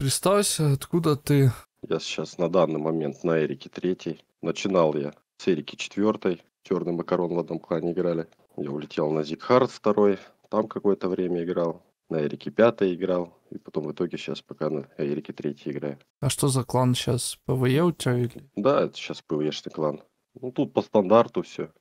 Представься, откуда ты? Я сейчас на данный момент на Эрике третий. Начинал я с Эрики четвертой. Черный макарон в одном клане играли. Я улетел на Зигхард второй. Там какое-то время играл. На Эрике пятой играл. И потом в итоге сейчас пока на Эрике третий играю. А что за клан сейчас? ПВЕ у тебя или? Да, это сейчас ПВЕшный клан. Ну тут по стандарту все.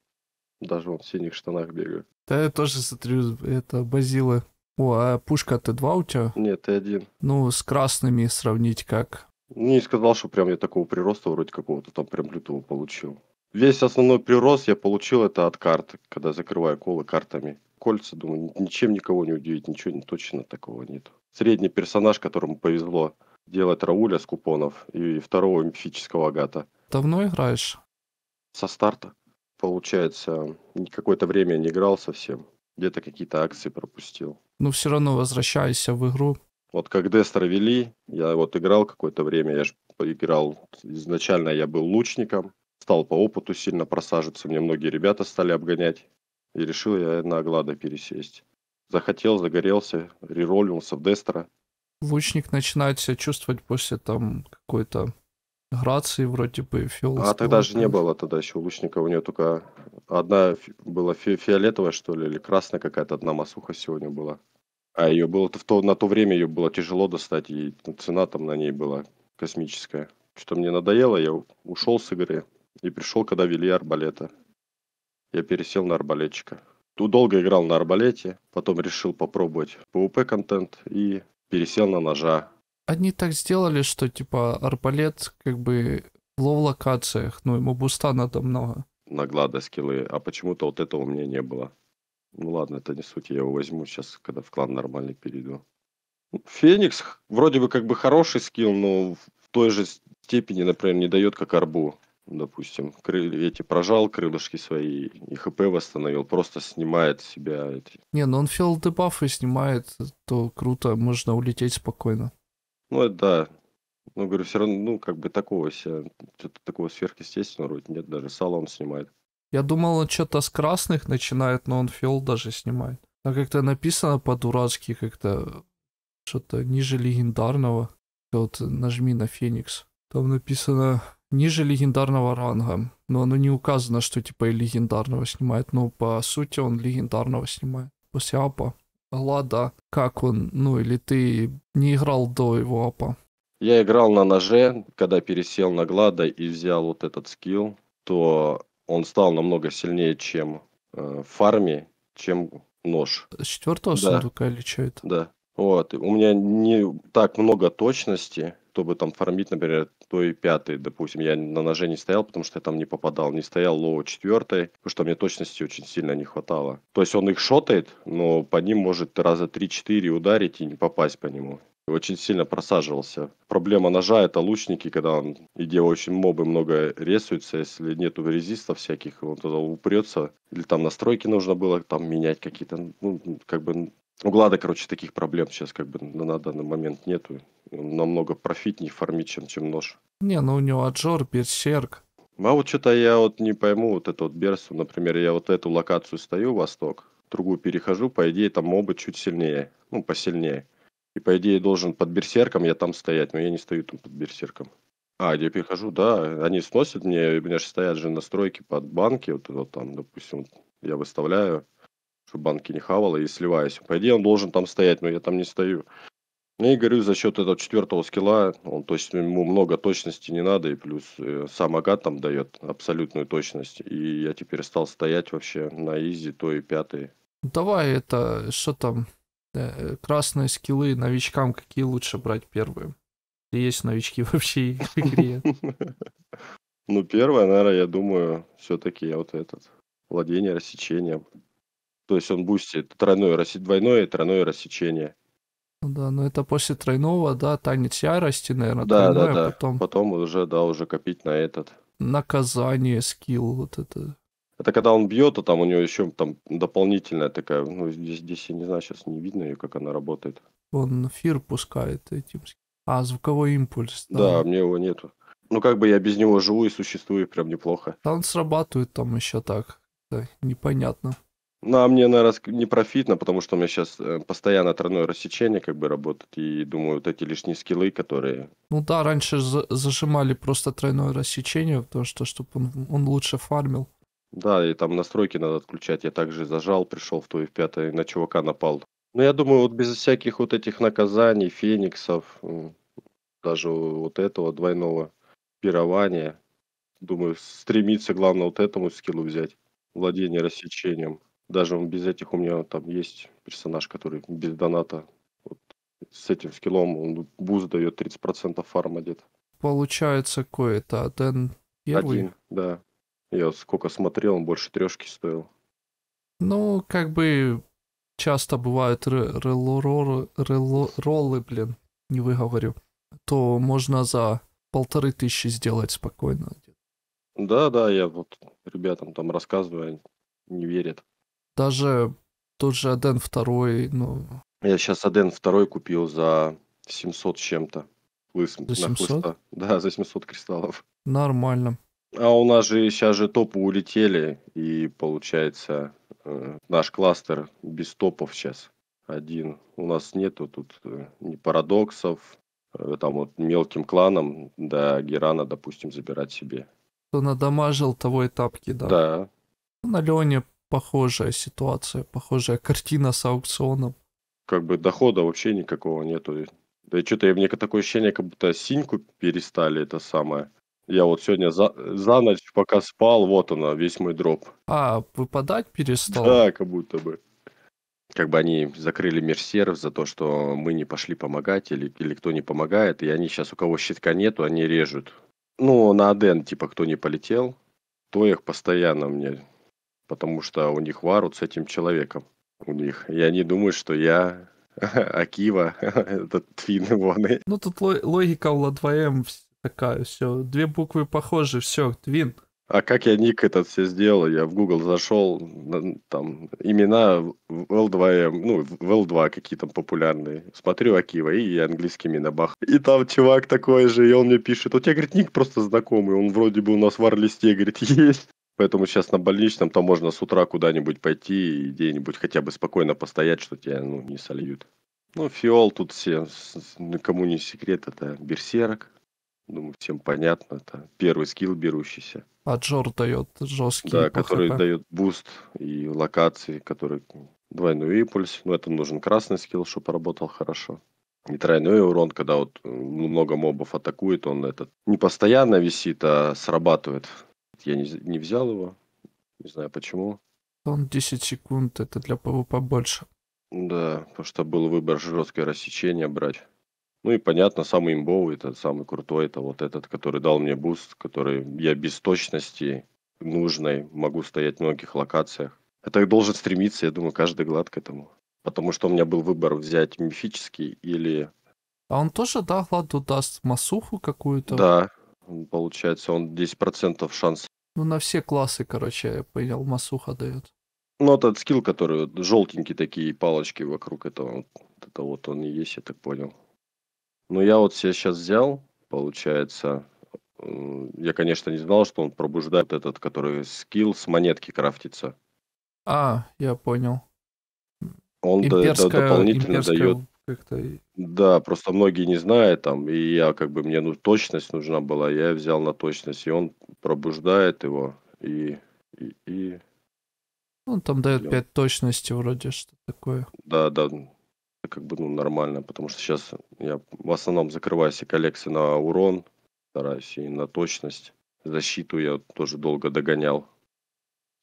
Даже он в синих штанах бегает. Да, я тоже смотрю, это Базила о, а пушка Т2 у тебя? Нет, Т1. Ну, с красными сравнить как? Не сказал, что прям я такого прироста вроде какого-то там прям лютого получил. Весь основной прирост я получил это от карт, когда закрываю колы картами. Кольца, думаю, ничем никого не удивить, ничего не точно такого нет. Средний персонаж, которому повезло делать Рауля с купонов и второго мифического агата. Давно играешь? Со старта. Получается, какое-то время не играл совсем. Где-то какие-то акции пропустил но ну, все равно возвращайся в игру. Вот как Дестер вели, я вот играл какое-то время, я же поиграл, изначально я был лучником, стал по опыту сильно просаживаться, мне многие ребята стали обгонять, и решил я на Аглада пересесть. Захотел, загорелся, реролился в Дестера. Лучник начинает себя чувствовать после там какой-то Грации вроде бы фиолетовый. А тогда же не было тогда еще у лучника, у нее только одна фи- была фи- фиолетовая, что ли, или красная какая-то одна масуха сегодня была. А ее было в то, на то время ее было тяжело достать, и цена там на ней была космическая. Что мне надоело, я ушел с игры и пришел, когда вели арбалета. Я пересел на арбалетчика. Тут долго играл на арбалете, потом решил попробовать PvP контент и пересел на ножа. Они так сделали, что типа арбалет как бы в лоу-локациях, ну ему буста надо много. Наглада скиллы, а почему-то вот этого у меня не было. Ну ладно, это не суть, я его возьму сейчас, когда в клан нормальный перейду. Ну, Феникс вроде бы как бы хороший скилл, но в той же степени, например, не дает как арбу. Допустим, крылья эти прожал крылышки свои и ХП восстановил, просто снимает себя эти. Не, но ну он фил дебафы снимает, то круто, можно улететь спокойно. Ну да. Ну, говорю, все равно, ну, как бы такого себя, что-то такого сверхъестественного вроде нет, даже сало он снимает. Я думал, он что-то с красных начинает, но он фил даже снимает. Там как-то написано по-дурацки, как-то что-то ниже легендарного. Вот нажми на Феникс. Там написано ниже легендарного ранга. Но оно не указано, что типа и легендарного снимает. Но по сути он легендарного снимает. После апа. Лада, как он, ну или ты не играл до его апа? Я играл на ноже, когда пересел на Глада и взял вот этот скилл, то он стал намного сильнее, чем э, фарме, чем нож. С четвертого да. сундука или что это? Да. Вот. У меня не так много точности, чтобы там фармить, например, то и пятый, допустим. Я на ноже не стоял, потому что я там не попадал. Не стоял лоу четвертый, потому что мне точности очень сильно не хватало. То есть он их шотает, но по ним может раза три-четыре ударить и не попасть по нему очень сильно просаживался. Проблема ножа – это лучники, когда он, и где очень мобы много ресуются, если нету резистов всяких, он туда упрется. Или там настройки нужно было там менять какие-то, ну, как бы у Глада, короче, таких проблем сейчас как бы на, данный момент нету. Он намного профитнее фармить, чем, чем нож. Не, ну у него Аджор, Берсерк. А вот что-то я вот не пойму, вот это вот Берсу, например, я вот эту локацию стою, Восток, другую перехожу, по идее там мобы чуть сильнее, ну, посильнее. И по идее должен под берсерком я там стоять, но я не стою там под берсерком. А, где я перехожу, да, они сносят мне, у меня же стоят же настройки под банки, вот, вот там, допустим, я выставляю, чтобы банки не хавало, и сливаюсь. По идее он должен там стоять, но я там не стою. Ну и говорю, за счет этого четвертого скилла, он точно, ему много точности не надо, и плюс э, сам Агат там дает абсолютную точность. И я теперь стал стоять вообще на изи, то и пятый. Давай это, что там, Э, красные скиллы новичкам какие лучше брать первые? Есть новички вообще в игре? Ну, первое, наверное, я думаю, все-таки вот этот владение рассечением. То есть он бустит тройное, двойное и тройное рассечение. Ну да, но это после тройного, да, танец ярости, наверное, да, тройное, да, да. потом... Потом уже, да, уже копить на этот. Наказание, скилл, вот это. Это когда он бьет, а там у него еще там дополнительная такая, ну здесь, здесь я не знаю, сейчас не видно ее, как она работает. Он фир пускает этим. А, звуковой импульс. Да, да мне его нету. Ну как бы я без него живу и существую прям неплохо. Да он срабатывает там еще так. Да, непонятно. Ну, а мне, наверное, не профитно, потому что у меня сейчас э, постоянно тройное рассечение как бы работает, и думаю, вот эти лишние скиллы, которые... Ну да, раньше за зажимали просто тройное рассечение, потому что, чтобы он, он лучше фармил. Да, и там настройки надо отключать. Я также зажал, пришел в то и в пятое, и на чувака напал. Но ну, я думаю, вот без всяких вот этих наказаний, фениксов, даже вот этого двойного пирования, думаю, стремиться, главное, вот этому скиллу взять, владение рассечением. Даже без этих у меня там есть персонаж, который без доната. Вот с этим скиллом он буз дает 30% фарма где-то. Получается, кое-то один а первый? Один, да. Я сколько смотрел, он больше трешки стоил. Ну, как бы часто бывают роллы, блин, не выговорю. То можно за полторы тысячи сделать спокойно. Да, да, я вот ребятам там рассказываю, не верят. Даже тот же Аден второй, ну... Я сейчас Аден второй купил за 700 чем-то. Лыс... За 700? Да, за 700 кристаллов. Нормально. А у нас же сейчас же топы улетели, и получается э, наш кластер без топов сейчас один. У нас нету тут э, ни парадоксов, э, там вот мелким кланом до Герана, допустим, забирать себе. Кто надамажил того и да? Да. На Леоне похожая ситуация, похожая картина с аукционом. Как бы дохода вообще никакого нету. Да что-то я мне такое ощущение, как будто синьку перестали это самое я вот сегодня за, за ночь, пока спал, вот она, весь мой дроп. А, выпадать перестал? Да, как будто бы. Как бы они закрыли мерсеров за то, что мы не пошли помогать, или, или кто не помогает, и они сейчас, у кого щитка нету, они режут. Ну, на Аден, типа, кто не полетел, то их постоянно мне, потому что у них варут с этим человеком. У них. И они думают, что я Акива, этот твин вон. Ну, тут логика в 2М такая, все, две буквы похожи, все, твин. А как я ник этот все сделал? Я в Google зашел, там имена в L2M, ну, в L2 какие то популярные. Смотрю Акива и английскими на бах. И там чувак такой же, и он мне пишет, у тебя, говорит, ник просто знакомый, он вроде бы у нас в ар говорит, есть. Поэтому сейчас на больничном там можно с утра куда-нибудь пойти и где-нибудь хотя бы спокойно постоять, что тебя ну, не сольют. Ну, фиол тут все, ну, кому не секрет, это берсерок. Думаю, всем понятно. Это первый скилл берущийся. А Джор дает жесткий Да, который дает буст и локации, который двойной импульс. Но это нужен красный скилл, чтобы работал хорошо. И тройной урон, когда вот э, много мобов атакует, он этот не постоянно висит, а срабатывает. Я не, не взял его, не знаю почему. Он 10 секунд, это для ПВП больше. Да, потому что был выбор жесткое рассечение брать. Ну и понятно, самый имбовый, это самый крутой, это вот этот, который дал мне буст, который я без точности нужной могу стоять в многих локациях. Это должен стремиться, я думаю, каждый глад к этому. Потому что у меня был выбор взять мифический или... А он тоже, да, Гладу даст масуху какую-то? Да, получается, он 10% шанс. Ну, на все классы, короче, я понял, масуха дает. Ну, вот этот скилл, который желтенькие такие палочки вокруг этого, вот, это вот он и есть, я так понял. Ну, я вот себе сейчас взял, получается, я, конечно, не знал, что он пробуждает этот, который скилл с монетки крафтится. А, я понял. Он д- д- дополнительно имперская дает... Да, просто многие не знают там, и я как бы мне ну, точность нужна была, я взял на точность, и он пробуждает его, и, и, и... Он там дает Идём. 5 точности вроде, что такое. да, да, как бы, ну, нормально, потому что сейчас я в основном закрываю все коллекции на урон, стараюсь и на точность. Защиту я тоже долго догонял,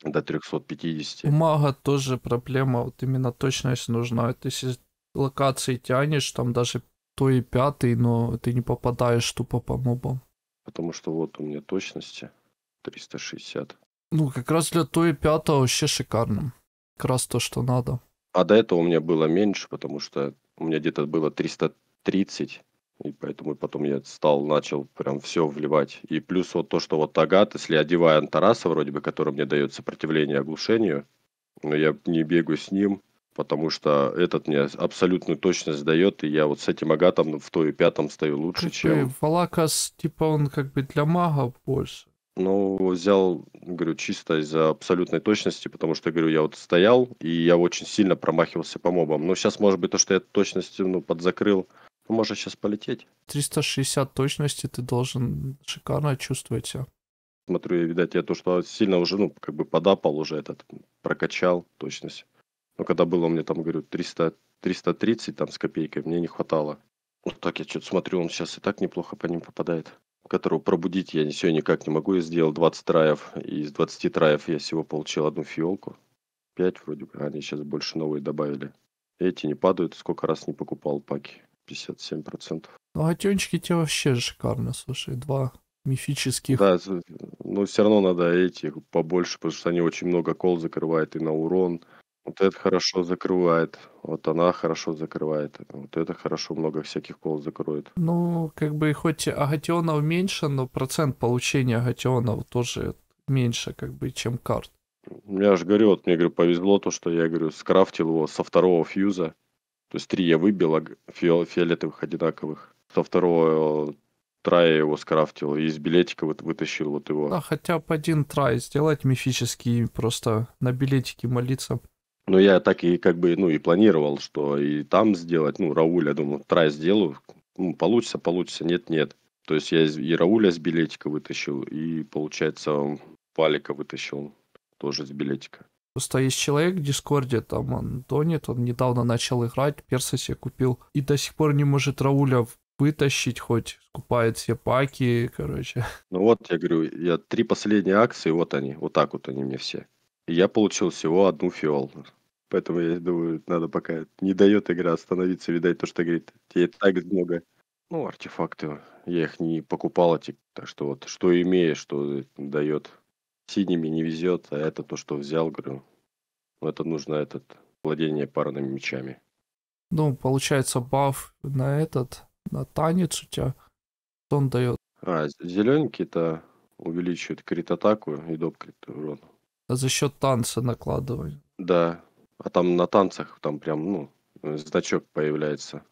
до 350. У мага тоже проблема, вот именно точность нужна. Ты с локации тянешь, там даже то и пятый, но ты не попадаешь тупо по мобам. Потому что вот у меня точности 360. Ну, как раз для то и пятого вообще шикарно. Как раз то, что надо. А до этого у меня было меньше, потому что у меня где-то было 330, и поэтому потом я стал, начал прям все вливать. И плюс вот то, что вот тагат, если я одеваю Антараса вроде бы, который мне дает сопротивление оглушению, но я не бегаю с ним, потому что этот мне абсолютную точность дает, и я вот с этим агатом в той и пятом стою лучше, Ты, чем... Валакас, типа он как бы для мага больше. Ну, взял, говорю, чисто из-за абсолютной точности, потому что, говорю, я вот стоял, и я очень сильно промахивался по мобам. но ну, сейчас, может быть, то, что я точность ну, подзакрыл, ну, может сейчас полететь. 360 точности ты должен шикарно чувствовать себя. Смотрю, я, видать, я то, что сильно уже, ну, как бы подапал уже этот, прокачал точность. Но ну, когда было у меня там, говорю, 300, 330 там с копейкой, мне не хватало. Вот так я что-то смотрю, он сейчас и так неплохо по ним попадает которого пробудить я сегодня никак не могу. Я сделал 20 траев, и из 20 траев я всего получил одну фиолку. 5 вроде бы, они сейчас больше новые добавили. Эти не падают, сколько раз не покупал паки. 57%. Ну, а тенчики те вообще шикарно, слушай, два мифических. Да, но ну, все равно надо эти побольше, потому что они очень много кол закрывают и на урон, вот это хорошо закрывает. Вот она хорошо закрывает. Вот это хорошо много всяких пол закроет. Ну, как бы хоть агатионов меньше, но процент получения агатионов тоже меньше, как бы, чем карт. Я же говорю, вот мне говорю, повезло то, что я говорю, скрафтил его со второго фьюза. То есть три я выбил а фиолетовых одинаковых. Со второго э, трая его скрафтил и из билетика вот вытащил вот его. А хотя бы один трай сделать мифический, просто на билетике молиться. Но я так и как бы, ну, и планировал, что и там сделать, ну, Рауля, думаю, трай сделаю, ну, получится, получится, нет, нет. То есть я и Рауля с билетика вытащил, и, получается, Валика вытащил тоже с билетика. Просто есть человек в Дискорде, там он он недавно начал играть, перса себе купил, и до сих пор не может Рауля вытащить хоть, скупает все паки, короче. Ну вот, я говорю, я три последние акции, вот они, вот так вот они мне все. Я получил всего одну фиол, Поэтому я думаю, надо пока... Не дает игра остановиться, видать, то, что говорит. Тебе так много. Ну, артефакты. Я их не покупал, эти, а так что вот что имеешь, что дает. Синими не везет, а это то, что взял, говорю. Это нужно этот владение парными мечами. Ну, получается, баф на этот, на танец у тебя, он дает. А, зелененький-то увеличивает крит-атаку и доп крит урон. За счет танца накладывали. Да. А там на танцах, там прям, ну, значок появляется.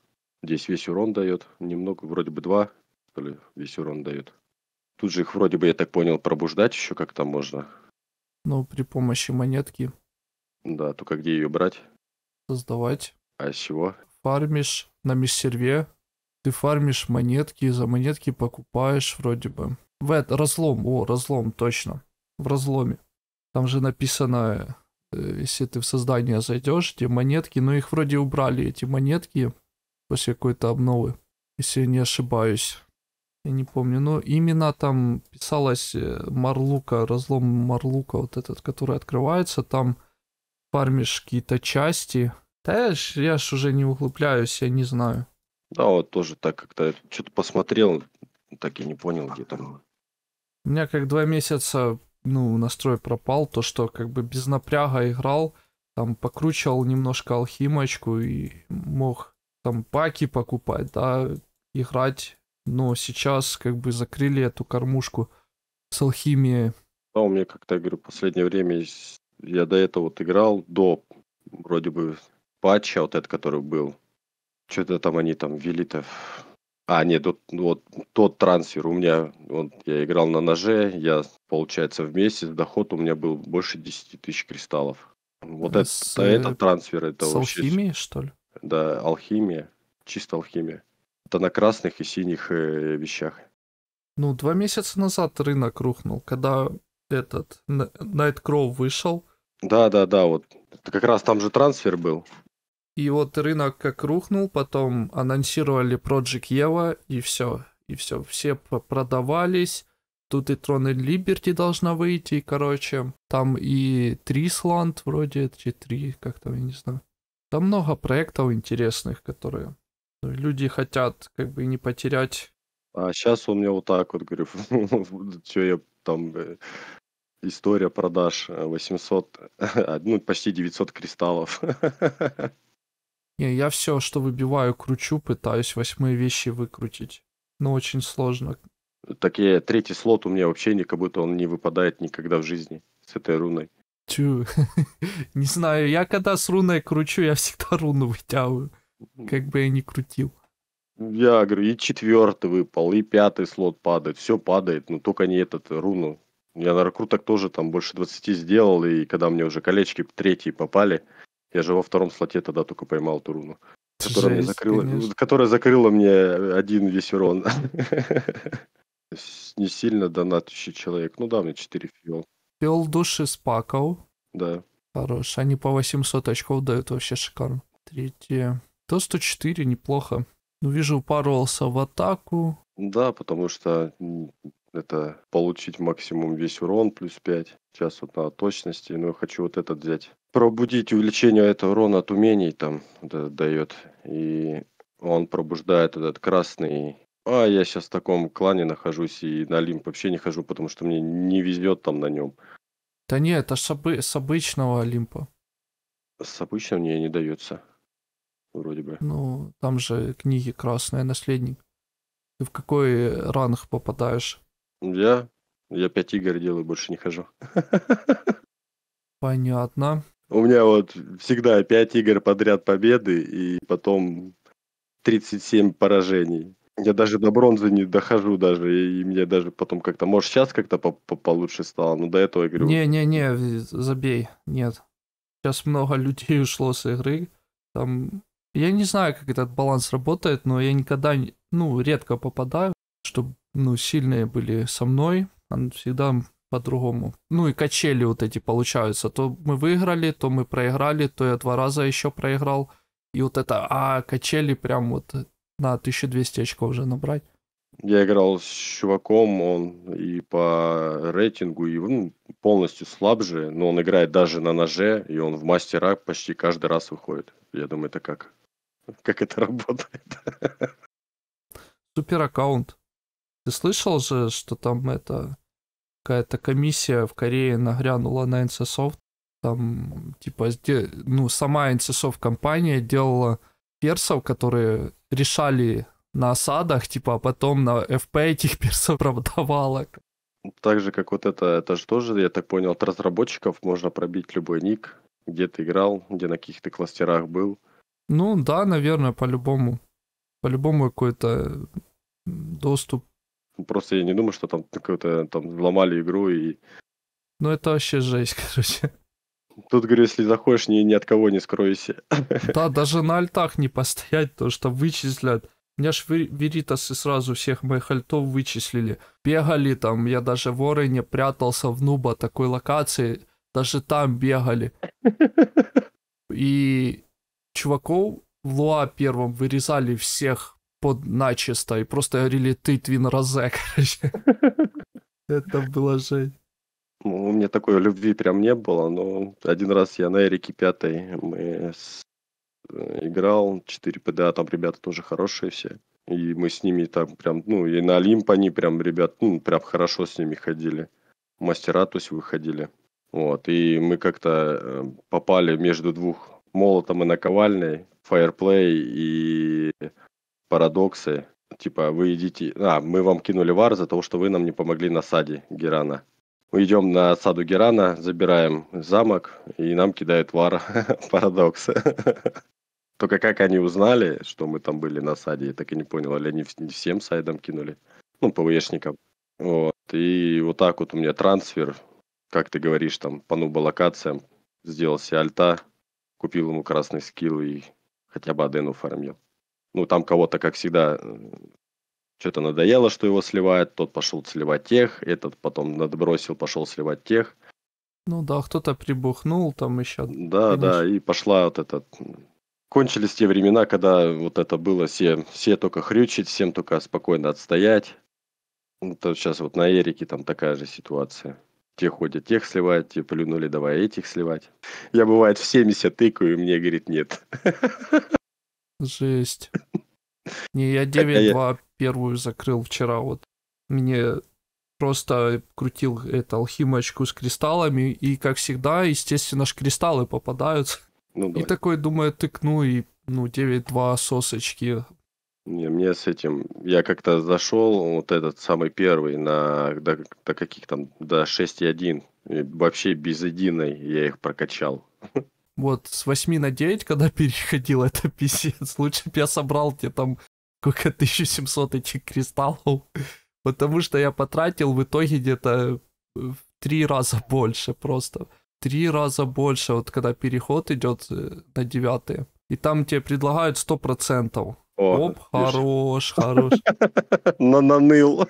Здесь весь урон дает. Немного, вроде бы два, что ли, весь урон дает. Тут же их вроде бы, я так понял, пробуждать еще как-то можно. Ну, при помощи монетки. Да, только где ее брать? Создавать. А с чего? Фармишь на миссерве. Ты фармишь монетки, за монетки покупаешь вроде бы. В это, разлом, о, разлом, точно. В разломе. Там же написано, э, если ты в создание зайдешь, те монетки, но ну, их вроде убрали, эти монетки, после какой-то обновы, если я не ошибаюсь. Я не помню, но ну, именно там писалось э, Марлука, разлом Марлука, вот этот, который открывается, там фармишь какие-то части. Да я ж, я ж уже не углубляюсь, я не знаю. Да, вот тоже так как-то что-то посмотрел, так и не понял, где там. У меня как два месяца ну, настрой пропал, то, что как бы без напряга играл, там покручивал немножко алхимочку и мог там паки покупать, да, играть. Но сейчас как бы закрыли эту кормушку с алхимией. Да, у меня как-то, я говорю, последнее время я до этого вот играл, до вроде бы патча вот этот, который был. Что-то там они там ввели-то а, нет, тут, вот тот трансфер у меня, вот, я играл на ноже, я, получается, в месяц доход у меня был больше 10 тысяч кристаллов. Вот э, с, это, этот трансфер, это с вообще... алхимией, что ли? Да, алхимия, чисто алхимия. Это на красных и синих э, вещах. Ну, два месяца назад рынок рухнул, когда этот Найткроу вышел. Да, да, да, вот. Это как раз там же трансфер был. И вот рынок как рухнул, потом анонсировали Project Eva, и все. И все, все продавались. Тут и Трон и Либерти должна выйти, короче. Там и Трисланд вроде, три три, как там, я не знаю. Там много проектов интересных, которые ну, люди хотят как бы не потерять. А сейчас у меня вот так вот, говорю, что я там э, история продаж 800, э, ну почти 900 кристаллов. Не, я все, что выбиваю, кручу, пытаюсь восьмые вещи выкрутить. Но очень сложно. Так я третий слот у меня вообще не, как будто он не выпадает никогда в жизни с этой руной. Тю, не знаю, я когда с руной кручу, я всегда руну вытягиваю, как бы я ни крутил. Я говорю, и четвертый выпал, и пятый слот падает, все падает, но ну только не этот руну. Я на рекрутах тоже там больше 20 сделал, и когда мне уже колечки третьи попали, я же во втором слоте тогда только поймал эту руну. Которая, Жесть, закрыла, которая закрыла мне э, один весь урон. Не сильно донатящий человек. Ну да, мне 4 фиол. Фиол души спакал. Да. Хорош. Они по 800 очков дают вообще шикарно. Третье. То 104 неплохо. Ну, вижу, упоролся в атаку. Да, потому что это получить максимум весь урон, плюс 5. Сейчас вот на точности, но ну, я хочу вот этот взять пробудить увеличение этого урона от умений там дает. И он пробуждает этот красный. А я сейчас в таком клане нахожусь и на Олимп вообще не хожу, потому что мне не везет там на нем. Да нет, это а ж с обычного Олимпа. С обычного мне не дается. Вроде бы. Ну, там же книги красные наследник». Ты в какой ранг попадаешь? Я? Я пять игр делаю, больше не хожу. Понятно. У меня вот всегда 5 игр подряд победы и потом 37 поражений. Я даже до бронзы не дохожу даже, и мне даже потом как-то, может, сейчас как-то по -по получше стало, но до этого я говорю... Не-не-не, забей, нет. Сейчас много людей ушло с игры, там... Я не знаю, как этот баланс работает, но я никогда, ну, редко попадаю, чтобы, ну, сильные были со мной, он всегда по-другому. Ну и качели вот эти получаются. То мы выиграли, то мы проиграли, то я два раза еще проиграл. И вот это, а качели прям вот на 1200 очков уже набрать. Я играл с чуваком, он и по рейтингу, и он ну, полностью слабже, но он играет даже на ноже, и он в мастера почти каждый раз выходит. Я думаю, это как? Как это работает? Супер аккаунт. Ты слышал же, что там это какая-то комиссия в Корее нагрянула на NCSoft, там, типа, ну, сама NCSoft компания делала персов, которые решали на осадах, типа, а потом на FP этих персов продавала. Так же, как вот это, это же тоже, я так понял, от разработчиков можно пробить любой ник, где ты играл, где на каких-то кластерах был. Ну да, наверное, по-любому. По-любому какой-то доступ Просто я не думаю, что там какую-то там взломали игру и... Ну это вообще жесть, короче. Тут, говорю, если заходишь, ни, ни от кого не скройся. Да, даже на альтах не постоять, то что вычислят. У меня ж веритасы сразу всех моих альтов вычислили. Бегали там, я даже в Орене прятался в нуба такой локации, даже там бегали. И чуваков в Луа первом вырезали всех под начисто и просто говорили «ты Твин Розе», короче. Это было жесть. у меня такой любви прям не было, но один раз я на Эрике пятой мы э, играл, 4 ПДА, там ребята тоже хорошие все. И мы с ними там прям, ну, и на Олимп они прям, ребят, ну, прям хорошо с ними ходили. Мастера, то есть, выходили. Вот, и мы как-то э, попали между двух молотом и наковальной, фаерплей и парадоксы, типа вы идите а, мы вам кинули вар за то, что вы нам не помогли на саде Герана. Мы идем на саду Герана, забираем замок, и нам кидают вар парадоксы Только как они узнали, что мы там были на саде, я так и не понял, или они не всем сайдам кинули, ну, ПВЕшникам. Вот. И вот так вот у меня трансфер, как ты говоришь, там, по нуба-локациям, сделал альта, купил ему красный скилл и хотя бы Адену фармил ну, там кого-то, как всегда, что-то надоело, что его сливают, тот пошел сливать тех, этот потом надбросил, пошел сливать тех. Ну да, кто-то прибухнул там еще. Да, конечно. да, и пошла вот эта... Кончились те времена, когда вот это было все, все только хрючить, всем только спокойно отстоять. Это сейчас вот на Эрике там такая же ситуация. Те ходят, тех сливают, те плюнули, давай этих сливать. Я бывает в 70 тыкаю, и мне говорит нет. Жесть. Не, я 9.2 первую закрыл вчера вот. Мне просто крутил это алхимочку с кристаллами, и, как всегда, естественно, ж кристаллы попадаются. Ну, и такой, думаю, тыкну, и, ну, 9-2 сосочки. Не, мне с этим... Я как-то зашел, вот этот самый первый, на до, до каких там, до 6.1. И вообще без единой я их прокачал. Вот, с 8 на 9, когда переходил, это писец. Лучше бы я собрал тебе там сколько 1700 этих кристаллов. Потому что я потратил в итоге где-то э, в три раза больше просто. Три раза больше, вот когда переход идет э, на девятые. И там тебе предлагают 100%. О, Оп, видишь? хорош, хорош. Нананыл.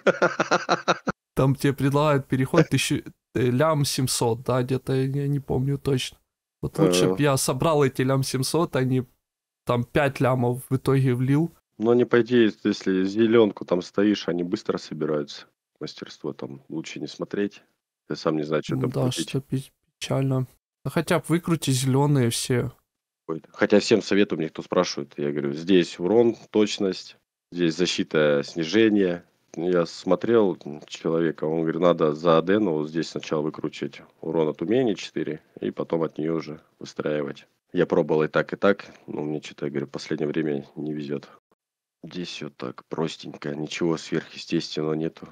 Там тебе предлагают переход тысячу, э, лям 700, да, где-то, я не помню точно. Вот лучше бы э. я собрал эти лям 700, а не там 5 лямов в итоге влил. Но не по если зеленку там стоишь, они быстро собираются. Мастерство там лучше не смотреть. Ты сам не знаешь, что там Да, крутить. что печально. Да хотя бы выкрути зеленые все. Хотя всем советую, мне кто спрашивает, я говорю, здесь урон, точность, здесь защита, снижение, я смотрел человека, он говорит, надо за Адену вот здесь сначала выкручивать урон от умения 4, и потом от нее уже выстраивать. Я пробовал и так, и так, но мне что-то, я говорю, в последнее время не везет. Здесь все так простенько, ничего сверхъестественного нету.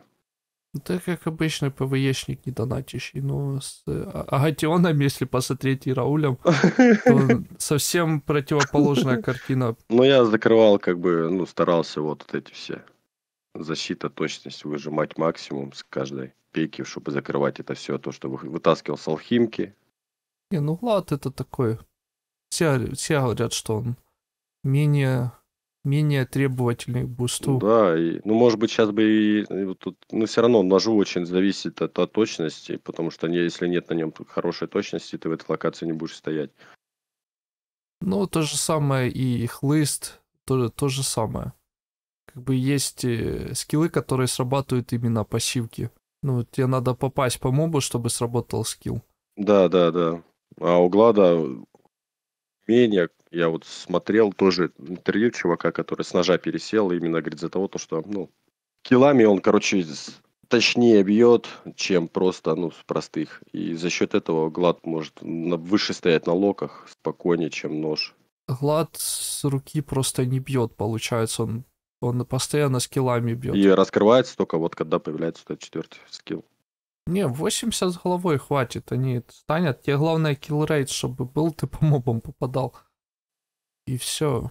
Ну, ты как обычный ПВЕшник не донатящий, но ну, с э, а, Агатионом, если посмотреть, и Раулем, то совсем противоположная картина. Ну, я закрывал, как бы, ну, старался вот эти все защита, точность, выжимать максимум с каждой пики, чтобы закрывать это все, то, что вытаскивал с алхимки. Не, ну Влад, это такой. Все, все говорят, что он менее, менее требовательный к бусту. Ну да, и, ну может быть сейчас бы и, и вот тут, но ну, все равно ножу очень зависит от, от точности, потому что не, если нет на нем хорошей точности, ты в этой локации не будешь стоять. Ну, то же самое и хлыст, то, то же самое как бы есть э, скиллы, которые срабатывают именно пассивки. Ну, тебе надо попасть по мобу, чтобы сработал скилл. Да, да, да. А у Глада менее, я вот смотрел тоже интервью чувака, который с ножа пересел, именно говорит за того, то, что, ну, килами он, короче, точнее бьет, чем просто, ну, с простых. И за счет этого Глад может выше стоять на локах спокойнее, чем нож. Глад с руки просто не бьет, получается, он он постоянно скиллами бьет. И раскрывается только вот, когда появляется этот четвертый скилл. Не, 80 головой хватит, они станет. Тебе главное киллрейт, чтобы был, ты по мобам попадал. И все.